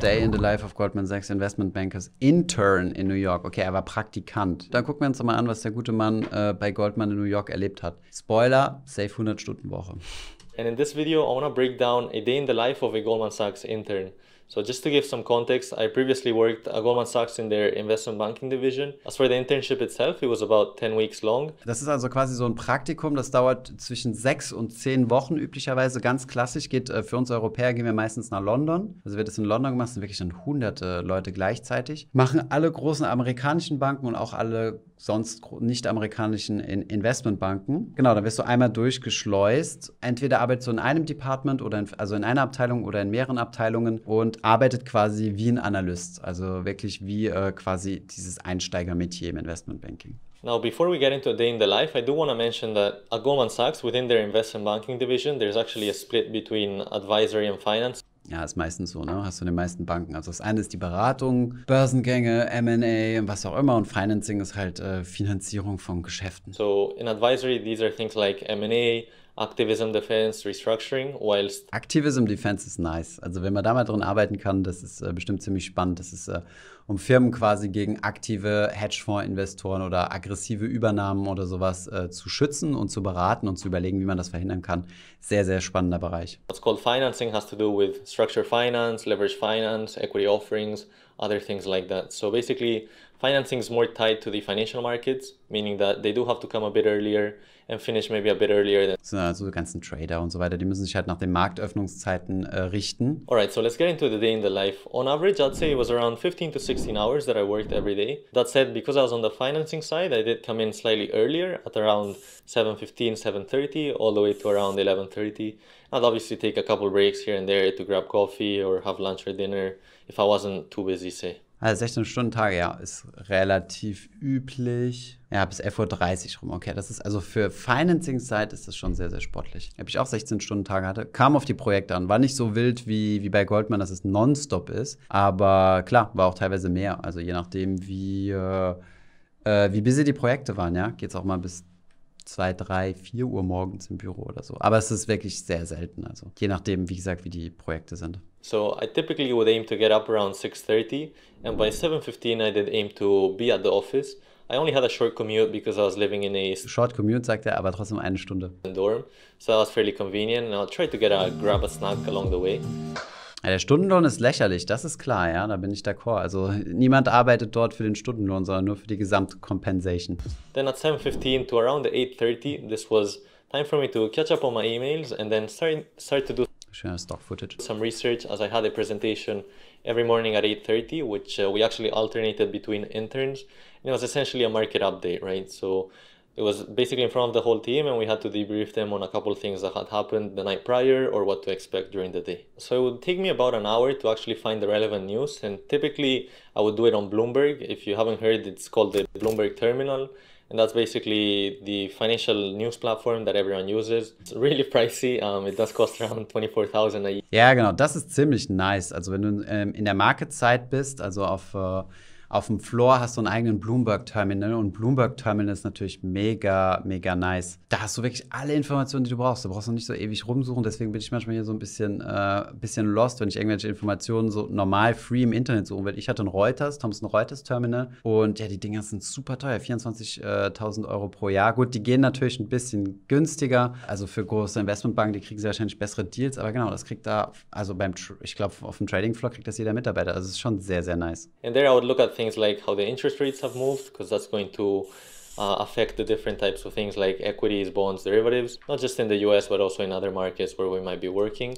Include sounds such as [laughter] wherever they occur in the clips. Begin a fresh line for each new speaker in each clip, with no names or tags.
Day in the Life of Goldman Sachs Investment Bankers Intern in New York. Okay, er war Praktikant. Dann gucken wir uns mal an, was der gute Mann äh, bei Goldman in New York erlebt hat. Spoiler, safe 100 Stunden Woche.
And in this video, I want to break down a day in the life of a Goldman Sachs intern. So just to give some context, I previously worked at Goldman Sachs in their investment banking division. As for the internship itself, it was about 10 weeks long.
Das ist also quasi so ein Praktikum, das dauert zwischen sechs und zehn Wochen üblicherweise. Ganz klassisch geht äh, für uns Europäer, gehen wir meistens nach London. Also wird es in London gemacht, sind wirklich dann hunderte Leute gleichzeitig. Machen alle großen amerikanischen Banken und auch alle sonst nicht amerikanischen Investmentbanken. Genau, dann wirst du einmal durchgeschleust. Entweder arbeitest du in einem Department oder in, also in einer Abteilung oder in mehreren Abteilungen und arbeitet quasi wie ein Analyst, also wirklich wie äh, quasi dieses Einsteigermetier im Investmentbanking.
Now, before we get into a day in the life, I do want to mention that at Goldman Sachs, within their investment banking division, there's actually a split between advisory and finance.
Ja, ist meistens so, ne? Hast du in den meisten Banken. Also das eine ist die Beratung, Börsengänge, MA und was auch immer. Und Financing ist halt äh, Finanzierung von Geschäften.
So in advisory, these are things like MA, Activism Defense, Restructuring, whilst.
Activism Defense ist nice. Also, wenn man da mal drin arbeiten kann, das ist äh, bestimmt ziemlich spannend. Das ist, äh, um Firmen quasi gegen aktive Hedgefonds-Investoren oder aggressive Übernahmen oder sowas äh, zu schützen und zu beraten und zu überlegen, wie man das verhindern kann. Sehr, sehr spannender Bereich.
What's called financing has to do with structure finance, leverage finance, equity offerings, other things like that. So, basically, Financing is more tied to the financial markets, meaning that they do have to come a bit earlier and finish maybe a bit earlier than.
So, also die ganzen Trader und so weiter, die müssen sich halt nach den Marktöffnungszeiten äh, richten.
Alright, so let's get into the day in the life. On average, I'd say it was around 15 to 16 hours that I worked every day. That said, because I was on the financing side, I did come in slightly earlier at around 7.15, 7.30, all the way to around 11.30. I'd obviously take a couple breaks here and there to grab coffee or have lunch or dinner if I wasn't too busy, say.
Also 16-Stunden-Tage, ja, ist relativ üblich. Ja, bis 11.30 Uhr rum. Okay, das ist also für Financing-Zeit ist das schon sehr, sehr sportlich. Ob ich auch 16-Stunden-Tage hatte, kam auf die Projekte an. War nicht so wild wie, wie bei Goldman, dass es nonstop ist. Aber klar, war auch teilweise mehr. Also je nachdem, wie, äh, äh wie busy die Projekte waren, ja, geht es auch mal bis zwei, drei, vier Uhr morgens im Büro oder so. Aber es ist wirklich sehr selten. Also je nachdem, wie gesagt, wie die Projekte sind.
So I typically would aim to get up around 6:30, and by 7:15 I did aim to be at the office. I only had a short commute because I was living in a
short commute, sagt er, aber trotzdem eine Stunde.
Dorm, so that was fairly convenient. And I'll try to get a grab a snack along the way.
Ja, der Stundenlohn ist lächerlich, das ist klar, ja, da bin ich d'accord. Also niemand arbeitet dort für den Stundenlohn, sondern nur für die Gesamtcompensation.
Then at 7:15 to around 8:30, this was time for me to catch up on my emails and then start start to do Schöner Stock Footage. Some research as I had a presentation every morning at 8:30, which uh, we actually alternated between interns. And it was essentially a market update, right? So it was basically in front of the whole team and we had to debrief them on a couple of things that had happened the night prior or what to expect during the day. So it would take me about an hour to actually find the relevant news and typically I would do it on Bloomberg. If you haven't heard, it's called the Bloomberg Terminal and that's basically the financial news platform that everyone uses. It's really [laughs] pricey. Um, it does cost around 24,000 a year.
Yeah, genau. Das ist ziemlich nice. Also wenn du ähm, in der Market bist, also auf äh, auf dem Floor hast du einen eigenen Bloomberg-Terminal und Bloomberg-Terminal ist natürlich mega, mega nice. Da hast du wirklich alle Informationen, die du brauchst. Du brauchst noch nicht so ewig rumsuchen, deswegen bin ich manchmal hier so ein bisschen, äh, bisschen lost, wenn ich irgendwelche Informationen so normal free im Internet suchen will. Ich hatte einen Reuters, Thomson Reuters Terminal und ja, die Dinger sind super teuer, 24.000 äh, Euro pro Jahr. Gut, die gehen natürlich ein bisschen günstiger, also für große Investmentbanken, die kriegen sie wahrscheinlich bessere Deals, aber genau, das kriegt da, also beim, ich glaube, auf dem Trading Floor kriegt das jeder Mitarbeiter. Also es ist schon sehr, sehr nice.
And there I would look at things like how the interest rates have moved, because that's going to uh, affect the different types of things like equities, bonds, derivatives, not just in the US, but also in other markets where we might be working.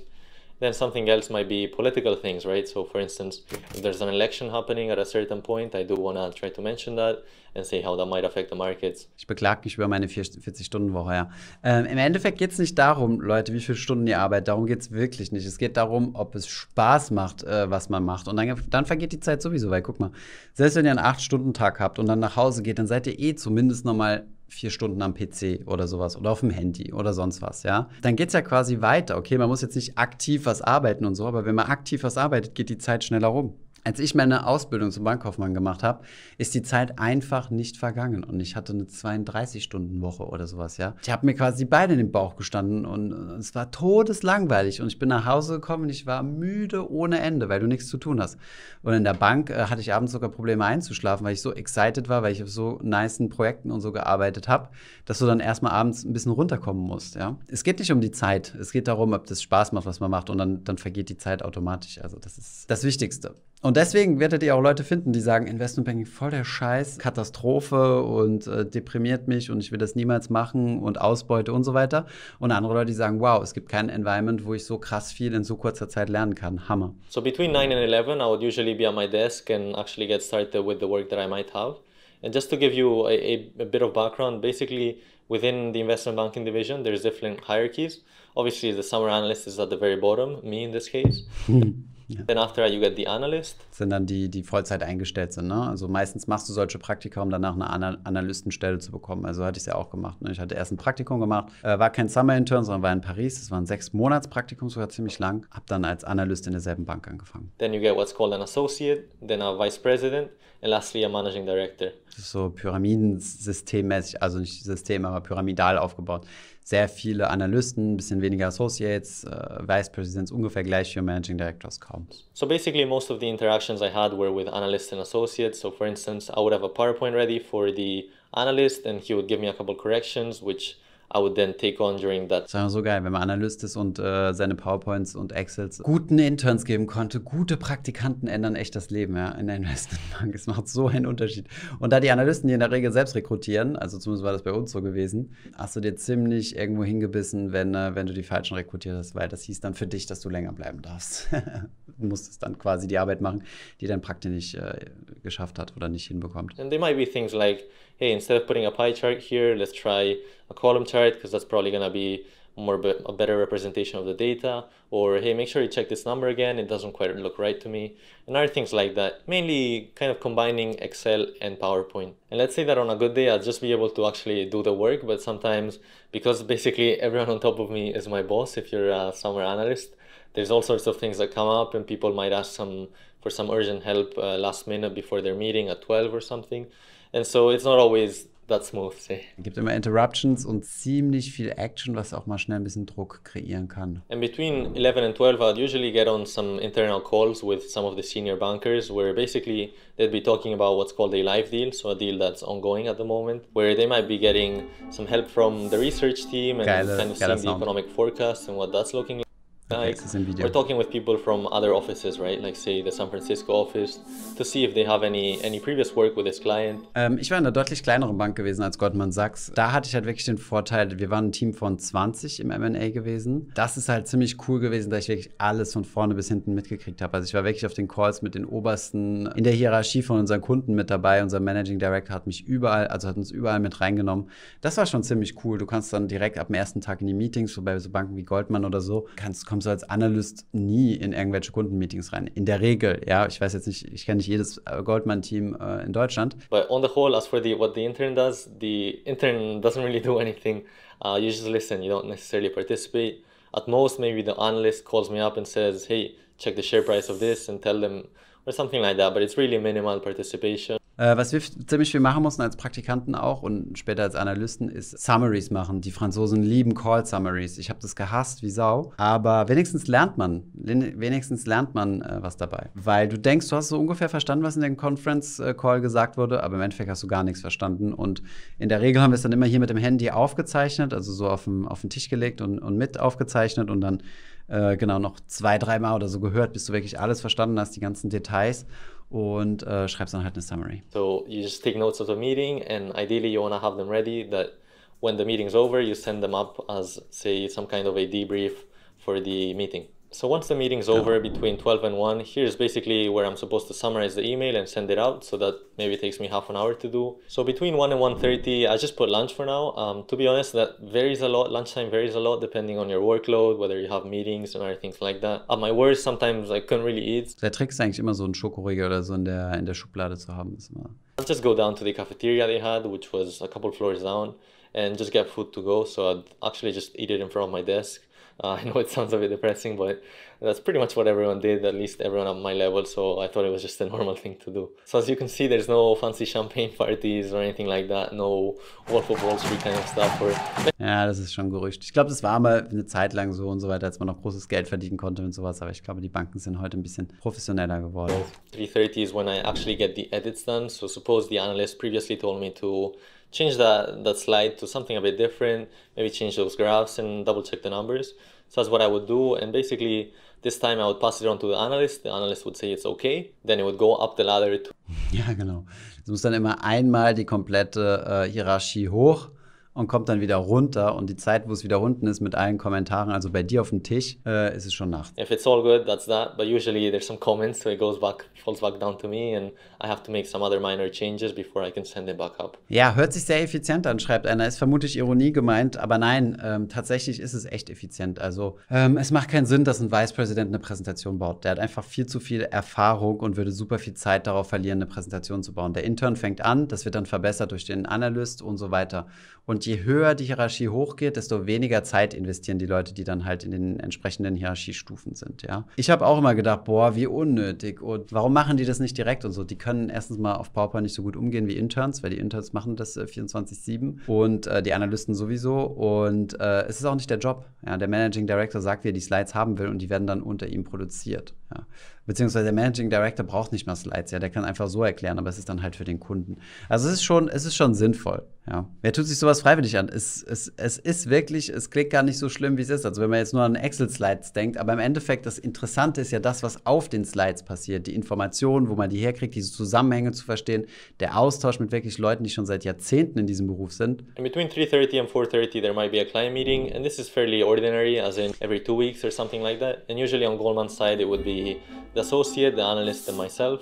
Then something else might be political things, right? So for instance, if there's an election happening at a certain point, I do want to try to mention that and see how that might affect the markets.
Ich beklage mich über meine 40-Stunden-Woche, ja. Ähm, Im Endeffekt geht es nicht darum, Leute, wie viele Stunden ihr arbeitet. Darum geht es wirklich nicht. Es geht darum, ob es Spaß macht, äh, was man macht. Und dann, dann vergeht die Zeit sowieso, weil guck mal, selbst wenn ihr einen 8-Stunden-Tag habt und dann nach Hause geht, dann seid ihr eh zumindest nochmal vier Stunden am PC oder sowas oder auf dem Handy oder sonst was, ja. Dann geht es ja quasi weiter. Okay, man muss jetzt nicht aktiv was arbeiten und so, aber wenn man aktiv was arbeitet, geht die Zeit schneller rum. Als ich meine Ausbildung zum Bankkaufmann gemacht habe, ist die Zeit einfach nicht vergangen und ich hatte eine 32-Stunden-Woche oder sowas, ja. Ich habe mir quasi beide in den Bauch gestanden und äh, es war todeslangweilig und ich bin nach Hause gekommen und ich war müde ohne Ende, weil du nichts zu tun hast. Und in der Bank äh, hatte ich abends sogar Probleme einzuschlafen, weil ich so excited war, weil ich auf so niceen Projekten und so gearbeitet habe, dass du dann erstmal abends ein bisschen runterkommen musst, ja. Es geht nicht um die Zeit, es geht darum, ob das Spaß macht, was man macht und dann, dann vergeht die Zeit automatisch. Also das ist das Wichtigste. Und deswegen werdet ihr auch Leute finden, die sagen, Investmentbanking voll der Scheiß, Katastrophe und äh, deprimiert mich und ich will das niemals machen und Ausbeute und so weiter. Und andere Leute, die sagen, wow, es gibt kein Environment, wo ich so krass viel in so kurzer Zeit lernen kann. Hammer.
So between 9 and 11 I would usually be at my desk and actually get started with the work that I might have. And just to give you a, a, a bit of background, basically within the investment banking division, there's different hierarchies. Obviously, the summer analyst is at the very bottom, me in this case. [laughs] Ja. Then after you get the analyst.
Das sind dann die, die Vollzeit eingestellt sind. Ne? Also meistens machst du solche Praktika, um danach eine Ana Analystenstelle zu bekommen. Also hatte ich es ja auch gemacht. Ne? Ich hatte erst ein Praktikum gemacht, äh, war kein Summer Intern, sondern war in Paris. Das war ein sechs Monats Praktikum, sogar ziemlich lang. Hab dann als Analyst in derselben Bank angefangen.
Then you get what's called an associate, then a vice president and lastly a managing director.
Das ist so pyramidensystemmäßig, also nicht System, aber pyramidal aufgebaut sehr viele Analysten, ein bisschen weniger Associates, uh, Vice Presidents ungefähr gleich wie Managing Directors kaum.
So basically most of the interactions I had were with analysts and associates. So for instance, I would have a PowerPoint ready for the analyst and he would give me a couple corrections which I would then take on during that. Das
war so geil, wenn man Analyst ist und äh, seine PowerPoints und Excels guten Interns geben konnte. Gute Praktikanten ändern echt das Leben ja, in der Investmentbank. Es macht so einen Unterschied. Und da die Analysten die in der Regel selbst rekrutieren, also zumindest war das bei uns so gewesen, hast du dir ziemlich irgendwo hingebissen, wenn, äh, wenn du die falschen rekrutiert hast, weil das hieß dann für dich, dass du länger bleiben darfst. [laughs] du musstest dann quasi die Arbeit machen, die dein Praktik nicht äh, geschafft hat oder nicht hinbekommt.
And there might be things like hey, instead of putting a pie chart here, let's try a column chart because that's probably going to be more be a better representation of the data or hey make sure you check this number again it doesn't quite look right to me and other things like that mainly kind of combining excel and powerpoint and let's say that on a good day i'll just be able to actually do the work but sometimes because basically [laughs] everyone on top of me is my boss if you're a summer analyst there's all sorts of things that come up and people might ask some for some urgent help uh, last minute before their meeting at 12 or something and so it's not always that smooth. See.
Gibt immer Interruptions und ziemlich viel Action, was auch mal schnell ein bisschen Druck kreieren kann.
And between 11 and 12, I'd usually get on some internal calls with some of the senior bankers, where basically they'd be talking about what's called a live deal, so a deal that's ongoing at the moment, where they might be getting some help from the research team and kind of seeing the economic forecast and what that's looking like. Okay, like, we're talking with people from other offices, right? Like say the San Francisco office to see if they have any any previous work with this client.
Ähm, ich war in einer deutlich kleineren Bank gewesen als Goldman Sachs. Da hatte ich halt wirklich den Vorteil, wir waren ein Team von 20 im M&A gewesen. Das ist halt ziemlich cool gewesen, da ich wirklich alles von vorne bis hinten mitgekriegt habe. Also ich war wirklich auf den Calls mit den obersten in der Hierarchie von unseren Kunden mit dabei. Unser Managing Director hat mich überall, also hat uns überall mit reingenommen. Das war schon ziemlich cool. Du kannst dann direkt ab dem ersten Tag in die Meetings, so bei so Banken wie Goldman oder so, kannst kommst kommst du als Analyst nie in irgendwelche Kundenmeetings rein. In der Regel, ja. Ich weiß jetzt nicht, ich kenne nicht jedes äh, Goldman-Team äh, in Deutschland.
But on the whole, as for the, what the intern does, the intern doesn't really [laughs] do anything. Uh, you just listen, you don't necessarily participate. At most, maybe the analyst calls me up and says, hey, check the share price of this and tell them or something like that. But it's really minimal participation.
Äh, was wir ziemlich viel machen mussten als Praktikanten auch und später als Analysten, ist Summaries machen. Die Franzosen lieben Call-Summaries. Ich habe das gehasst wie Sau. Aber wenigstens lernt man, wenigstens lernt man äh, was dabei. Weil du denkst, du hast so ungefähr verstanden, was in dem Conference-Call gesagt wurde, aber im Endeffekt hast du gar nichts verstanden. Und in der Regel haben wir es dann immer hier mit dem Handy aufgezeichnet, also so auf, dem, auf den Tisch gelegt und, und mit aufgezeichnet und dann äh, genau noch zwei, dreimal oder so gehört, bis du wirklich alles verstanden hast, die ganzen Details. und äh, schreibst dann halt eine Summary.
So you just take notes of the meeting and ideally you want to have them ready that when the meeting's over you send them up as say some kind of a debrief for the meeting. So once the meeting's over between 12 and 1, here's basically where I'm supposed to summarize the email and send it out. So that maybe takes me half an hour to do. So between 1 and 1.30, I just put lunch for now. Um, to be honest, that varies a lot. Lunchtime varies a lot depending on your workload, whether you have meetings and other things like that. At my worst, sometimes I couldn't really eat.
Der Trick ist eigentlich immer so ein Schokoriegel oder so in der, in der Schublade zu haben. Ist
immer. I'll just go down to the cafeteria they had, which was a couple floors down, and just get food to go. So I'd actually just eat it in front of my desk. Uh, [laughs] I know it sounds a bit depressing, but that's pretty much what everyone did, at least everyone at my level, so I thought it was just a [laughs] normal thing to do. So as you can see, there's no fancy champagne [laughs] parties or anything like that, no Wolf of Wall Street kind of stuff. Or
ja, das ist schon Gerücht. Ich glaube, das war mal eine Zeit lang so und so weiter, als man noch großes Geld verdienen konnte und sowas, aber ich glaube, die Banken sind heute ein bisschen professioneller geworden.
3.30 is when I actually get the edits done, so suppose the analyst previously told me to change that, that slide to something a bit different, maybe change those graphs and double check the numbers. So that's what I would do. And basically this time I would pass it on to the analyst. The analyst would say it's okay. Then it would go up the ladder. To [laughs] ja, genau.
Es muss dann immer einmal die komplette äh, Hierarchie hoch und kommt dann wieder runter. Und die Zeit, wo es wieder unten ist mit allen Kommentaren, also bei dir auf dem Tisch, äh, ist es schon Nacht.
If it's all good, that's that. But usually there's some comments, so it goes back, falls back down to me and I have to make some other minor changes before I can send it back up.
Ja, hört sich sehr effizient an, schreibt einer. Ist vermutlich Ironie gemeint, aber nein, ähm, tatsächlich ist es echt effizient. Also ähm, es macht keinen Sinn, dass ein Vice President eine Präsentation baut. Der hat einfach viel zu viel Erfahrung und würde super viel Zeit darauf verlieren, eine Präsentation zu bauen. Der Intern fängt an, das wird dann verbessert durch den Analyst und so weiter. Und je höher die Hierarchie hochgeht, desto weniger Zeit investieren die Leute, die dann halt in den entsprechenden Hierarchiestufen sind. Ja? Ich habe auch immer gedacht, boah, wie unnötig und warum machen die das nicht direkt und so. Die können erstens mal auf PowerPoint nicht so gut umgehen wie Interns, weil die Interns machen das äh, 24/7 und äh, die Analysten sowieso. Und äh, es ist auch nicht der Job. Ja? Der Managing Director sagt, wie er die Slides haben will und die werden dann unter ihm produziert. Ja. Beziehungsweise der Managing Director braucht nicht mehr Slides, ja, der kann einfach so erklären, aber es ist dann halt für den Kunden. Also es ist schon, es ist schon sinnvoll, ja. Wer tut sich sowas freiwillig an? Es, es, es ist wirklich, es klingt gar nicht so schlimm, wie es ist. Also wenn man jetzt nur an Excel-Slides denkt, aber im Endeffekt das Interessante ist ja das, was auf den Slides passiert, die Informationen, wo man die herkriegt, diese Zusammenhänge zu verstehen, der Austausch mit wirklich Leuten, die schon seit Jahrzehnten in diesem Beruf sind.
And between 3.30 and 4.30 there might be a client meeting and this is fairly ordinary, as in every two weeks or something like that. And usually on Goldman's side it would be the associate, the analyst, and myself,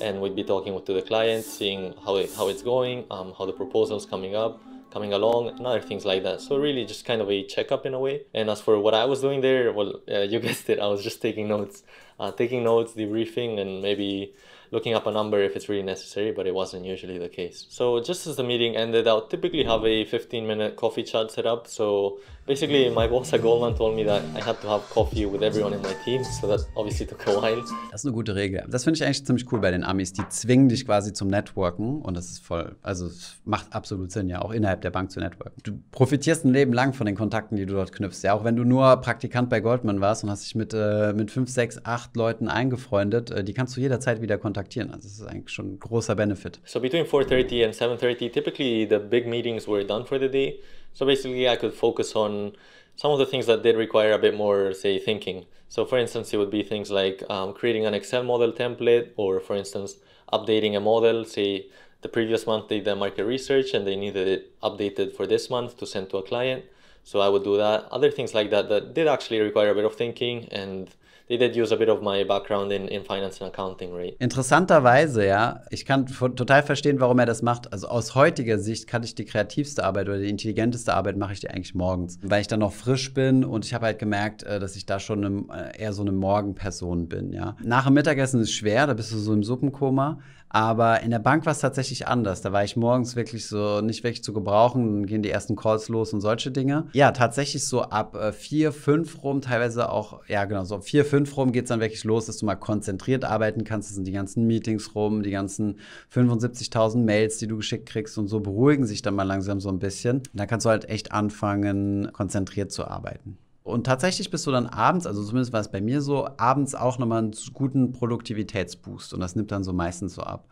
and we'd be talking to the client, seeing how, it, how it's going, um, how the proposal's coming up, coming along, and other things like that. So really just kind of a checkup in a way. And as for what I was doing there, well, uh, you [laughs] guessed it, I was just taking notes, uh, taking notes, debriefing, and maybe looking up a number if it's really necessary, but it wasn't usually the case. So just as the meeting ended, I'll typically have a 15 minute coffee chat set up. So basically my boss at Goldman told me that I had to have coffee with everyone in my team, so that obviously took a while. Das ist eine gute Regel.
Das finde ich eigentlich ziemlich cool bei den Amis. Die zwingen dich quasi zum Networken und das ist voll, also macht absolut Sinn, ja, auch innerhalb der Bank zu networken. Du profitierst ein Leben lang von den Kontakten, die du dort knüpfst. Ja, auch wenn du nur Praktikant bei Goldman warst und hast dich mit, äh, mit fünf, sechs, acht Leuten eingefreundet, äh, die kannst du jederzeit wieder kontaktieren. Also das ist eigentlich schon ein großer Benefit.
So between 4.30 and 7.30, typically the big meetings were done for the day. So basically, I could focus on some of the things that did require a bit more, say, thinking. So for instance, it would be things like um, creating an Excel model template, or for instance, updating a model. Say the previous month they did market research and they needed it updated for this month to send to a client. So I would do that. Other things like that that did actually require a bit of thinking and they did a bit of my background in, in finance and accounting, right?
Interessanterweise, ja, ich kann total verstehen, warum er das macht. Also aus heutiger Sicht kann ich die kreativste Arbeit oder die intelligenteste Arbeit mache ich die eigentlich morgens, weil ich dann noch frisch bin und ich habe halt gemerkt, äh, dass ich da schon eine, äh, eher so eine Morgenperson bin, ja. Nach dem Mittagessen ist schwer, da bist du so im Suppenkoma. Aber in der Bank war es tatsächlich anders. Da war ich morgens wirklich so nicht wirklich zu gebrauchen. Dann gehen die ersten Calls los und solche Dinge. Ja, tatsächlich so ab äh, vier, fünf rum, teilweise auch, ja genau, so ab vier, fünf rum geht es dann wirklich los, dass du mal konzentriert arbeiten kannst. Das sind die ganzen Meetings rum, die ganzen 75.000 Mails, die du geschickt kriegst und so beruhigen sich dann mal langsam so ein bisschen. Und dann kannst du halt echt anfangen, konzentriert zu arbeiten. Und tatsächlich bist du dann abends, also zumindest war es bei mir so, abends auch nochmal einen guten Produktivitätsboost. Und das nimmt dann so meistens so ab,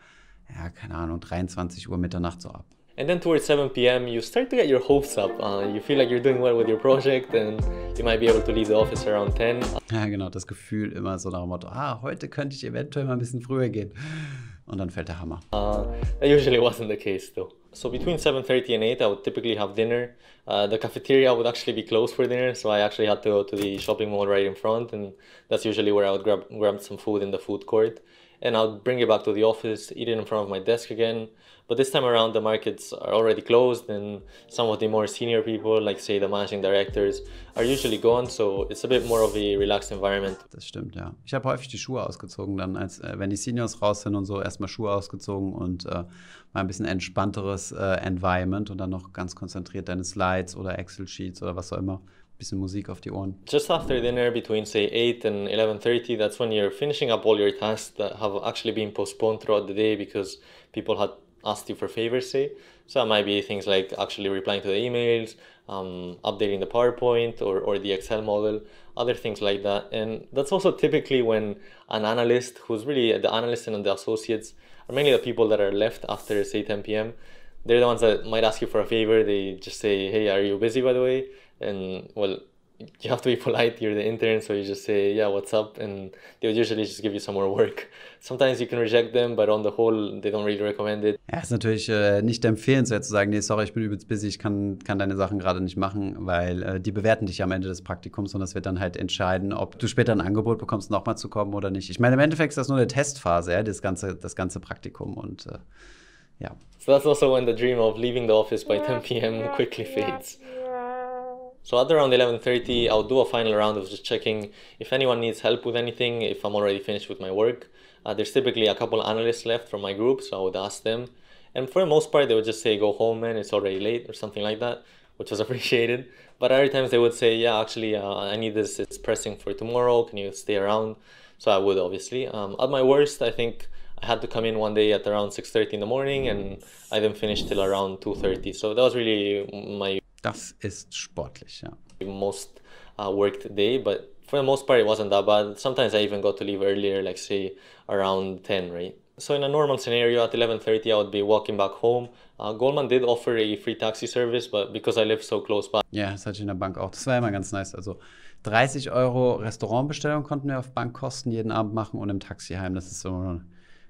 ja, keine Ahnung, 23 Uhr Mitternacht so ab.
And then towards 7 p.m., you start to get your hopes up. Uh, you feel like you're doing well with your project and you might be able to leave the office around 10.
Ja, genau, das Gefühl immer so nach dem Motto, ah, heute könnte ich eventuell mal ein bisschen früher gehen. Und dann fällt der Hammer.
Uh, that usually wasn't the case, though. So between 7.30 and 8, I would typically have dinner. Uh, the cafeteria would actually be closed for dinner, so I actually had to go to the shopping mall right in front, and that's usually where I would grab, grab some food in the food court. and I'll bring it back to the office, eat it in front of my desk again. But this time around, the markets are already closed, and some of the more senior people, like say the managing directors, are usually gone, so it's a bit more of a relaxed environment. Das stimmt,
ja. Ich habe häufig die Schuhe ausgezogen, dann als äh, wenn die Seniors raus sind und so, erstmal Schuhe ausgezogen und äh, mal ein bisschen entspannteres äh, Environment und dann noch ganz konzentriert deine Slides oder Excel Sheets oder was auch immer Just
after dinner, between say 8 and 11.30, that's when you're finishing up all your tasks that have actually been postponed throughout the day because people had asked you for favors, say. So it might be things like actually replying to the emails, um, updating the PowerPoint or, or the Excel model, other things like that. And that's also typically when an analyst, who's really the analyst and the associates, are mainly the people that are left after, say, 10 p.m., they're the ones that might ask you for a favor. They just say, hey, are you busy, by the way? and well you have to be polite you're the intern so you just say yeah what's up and they'll usually just give you some more work sometimes you can reject them but on the whole they don't really recommend it
ja ist natürlich äh, nicht empfehlenswert zu sagen nee sorry ich bin übelst busy ich kann kann deine Sachen gerade nicht machen weil äh, die bewerten dich am Ende des Praktikums und das wird dann halt entscheiden ob du später ein Angebot bekommst nochmal zu kommen oder nicht ich meine im Endeffekt ist das nur eine Testphase ja das ganze das ganze Praktikum und äh,
ja so that's also when the dream of leaving the office by 10 p.m. quickly fades So at around 11.30, I'll do a final round of just checking if anyone needs help with anything, if I'm already finished with my work. Uh, there's typically a couple analysts left from my group, so I would ask them. And for the most part, they would just say, go home, man, it's already late or something like that, which was [laughs] appreciated. But other times they would say, yeah, actually, uh, I need this, it's pressing for tomorrow, can you stay around? So I would, obviously. Um, at my worst, I think I had to come in one day at around 6.30 in the morning and I didn't finish till around 2.30. So that was really my Das ist sportlich, ja. Most uh, worked day, but for the most part it wasn't that bad. Sometimes I even got to leave earlier, like say around 10, right? So in a normal scenario, at 11.30 I would be walking back home. Uh, Goldman did offer a free taxi service, but because I live so close by... Ja,
das hatte ich in der Bank auch. Das war immer ganz nice. Also 30 Euro Restaurantbestellung konnten wir auf Bankkosten jeden Abend machen und im Taxi heim. Das ist so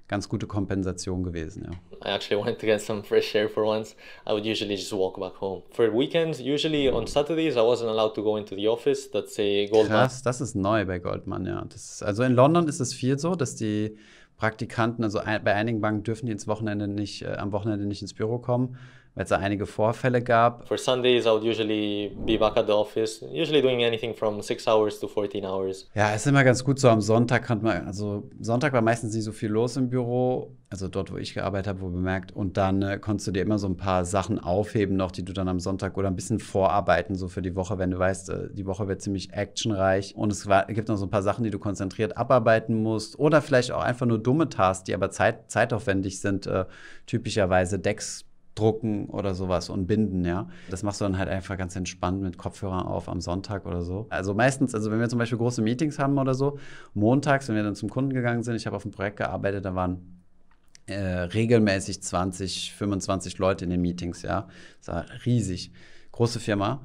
ganz gute Kompensation gewesen, ja.
I actually wanted to get some fresh air for once. I would usually just walk back home. For weekends, usually on Saturdays, I wasn't allowed to go into the office. That's a Goldman. Krass,
das ist neu bei Goldman, ja. Ist, also in London ist es viel so, dass die Praktikanten, also bei einigen Banken dürfen die ins Wochenende nicht, äh, am Wochenende nicht ins Büro kommen weil es da einige Vorfälle gab.
For Sundays I usually be back at the office, usually doing anything from 6 hours to 14 hours.
Ja, ist immer ganz gut so am Sonntag konnte man also Sonntag war meistens nicht so viel los im Büro, also dort wo ich gearbeitet habe, wo bemerkt und dann äh, konntest du dir immer so ein paar Sachen aufheben noch, die du dann am Sonntag oder ein bisschen vorarbeiten so für die Woche, wenn du weißt, äh, die Woche wird ziemlich actionreich und es war, gibt noch so ein paar Sachen, die du konzentriert abarbeiten musst oder vielleicht auch einfach nur dumme Tasks, die aber zeit, zeitaufwendig sind, äh, typischerweise Decks drucken oder sowas und binden, ja. Das machst du dann halt einfach ganz entspannt mit Kopfhörern auf am Sonntag oder so. Also meistens, also wenn wir zum Beispiel große Meetings haben oder so, montags, wenn wir dann zum Kunden gegangen sind, ich habe auf dem Projekt gearbeitet, da waren äh, regelmäßig 20, 25 Leute in den Meetings, ja. Das war riesig. Große Firma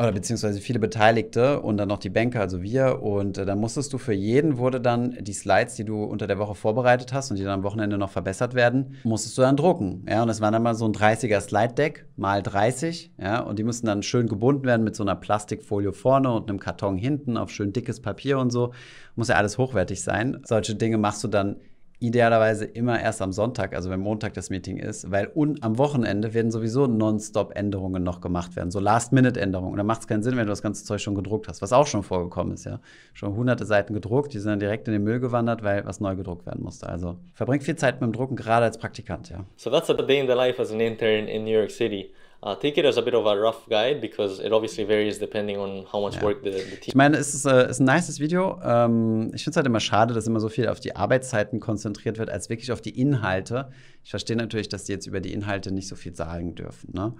oder beziehungsweise viele Beteiligte und dann noch die Banker, also wir. Und äh, dann musstest du für jeden wurde dann die Slides, die du unter der Woche vorbereitet hast und die dann am Wochenende noch verbessert werden, musstest du dann drucken. Ja, und es war dann mal so ein 30er Slide-Deck mal 30. Ja, und die mussten dann schön gebunden werden mit so einer Plastikfolie vorne und einem Karton hinten auf schön dickes Papier und so. Muss ja alles hochwertig sein. Solche Dinge machst du dann idealerweise immer erst am Sonntag, also wenn Montag das Meeting ist, weil un am Wochenende werden sowieso nonstop Änderungen noch gemacht werden, so Last-Minute-Änderungen. Und da macht es keinen Sinn, wenn du das ganze Zeug schon gedruckt hast, was auch schon vorgekommen ist, ja. Schon hunderte Seiten gedruckt, die sind dann direkt in den Müll gewandert, weil was neu gedruckt werden musste. Also verbringt viel Zeit mit dem Drucken, gerade als Praktikant, ja.
So that's a day in the life as an intern in New York City. Uh, take it as a bit of a rough guide because it obviously varies depending on how much ja. work the, the, team. Ich meine,
es ist, äh, ist ein nices Video. Ähm, ich finde es halt immer schade, dass immer so viel auf die Arbeitszeiten konzentriert wird, als wirklich auf die Inhalte. Ich verstehe natürlich, dass die jetzt über die Inhalte nicht so viel sagen dürfen. Ne?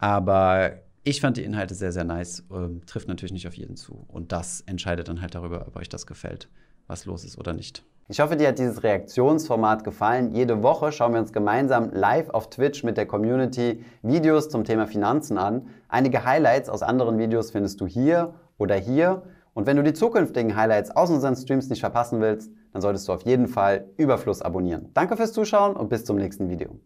Aber ich fand die Inhalte sehr, sehr nice. Ähm, trifft natürlich nicht auf jeden zu. Und das entscheidet dann halt darüber, ob euch das gefällt, was los ist oder nicht. Ich hoffe, dir hat dieses Reaktionsformat gefallen. Jede Woche schauen wir uns gemeinsam live auf Twitch mit der Community Videos zum Thema Finanzen an. Einige Highlights aus anderen Videos findest du hier oder hier. Und wenn du die zukünftigen Highlights aus unseren Streams nicht verpassen willst, dann solltest du auf jeden Fall Überfluss abonnieren. Danke fürs Zuschauen und bis zum nächsten Video.